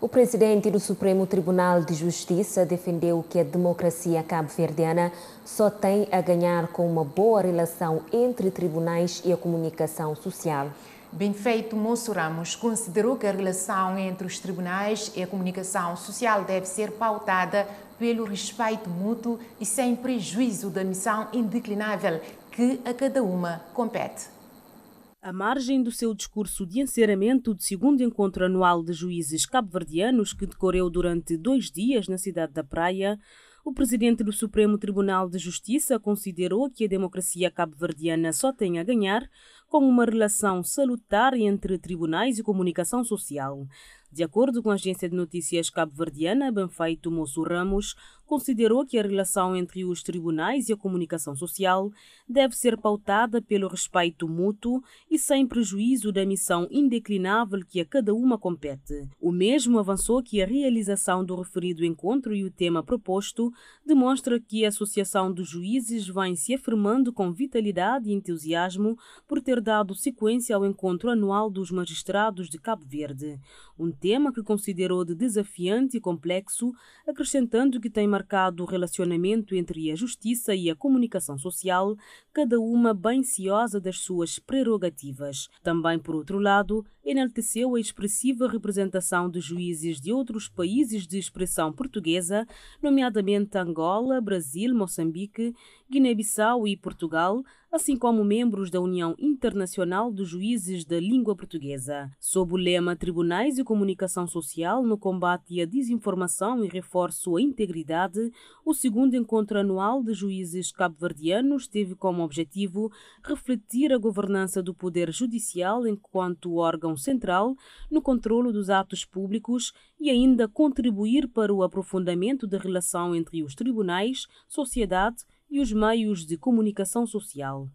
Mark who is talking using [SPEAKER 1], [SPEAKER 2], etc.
[SPEAKER 1] O presidente do Supremo Tribunal de Justiça defendeu que a democracia
[SPEAKER 2] cabo-verdiana só tem a ganhar com uma boa relação entre tribunais e a comunicação social. Bem feito, Moço Ramos considerou que a relação entre os tribunais e a comunicação social deve ser pautada pelo respeito mútuo e sem prejuízo da missão indeclinável que a cada uma compete à margem do seu discurso de
[SPEAKER 1] encerramento do segundo encontro anual de juízes cabo-verdianos que decorreu durante dois dias na cidade da Praia, o presidente do Supremo Tribunal de Justiça considerou que a democracia cabo-verdiana só tem a ganhar com uma relação salutar entre tribunais e comunicação social. De acordo com a agência de notícias cabo-verdiana Benfeito Moço Ramos, considerou que a relação entre os tribunais e a comunicação social deve ser pautada pelo respeito mútuo e sem prejuízo da missão indeclinável que a cada uma compete. O mesmo avançou que a realização do referido encontro e o tema proposto demonstra que a Associação dos Juízes vem se afirmando com vitalidade e entusiasmo por ter dado sequência ao encontro anual dos magistrados de Cabo Verde, um tema que considerou de desafiante e complexo, acrescentando que tem marcado o relacionamento entre a justiça e a comunicação social, cada uma bem ciosa das suas prerrogativas. Também, por outro lado, enalteceu a expressiva representação de juízes de outros países de expressão portuguesa, nomeadamente Angola, Brasil, Moçambique Guiné-Bissau e Portugal, assim como membros da União Internacional dos Juízes da Língua Portuguesa, sob o lema Tribunais e Comunicação Social no Combate à Desinformação e Reforço à Integridade, o segundo encontro anual de juízes cabo-verdianos teve como objetivo refletir a governança do Poder Judicial enquanto órgão central no controlo dos atos públicos e ainda contribuir para o aprofundamento da relação entre os tribunais, sociedade e os meios de comunicação social.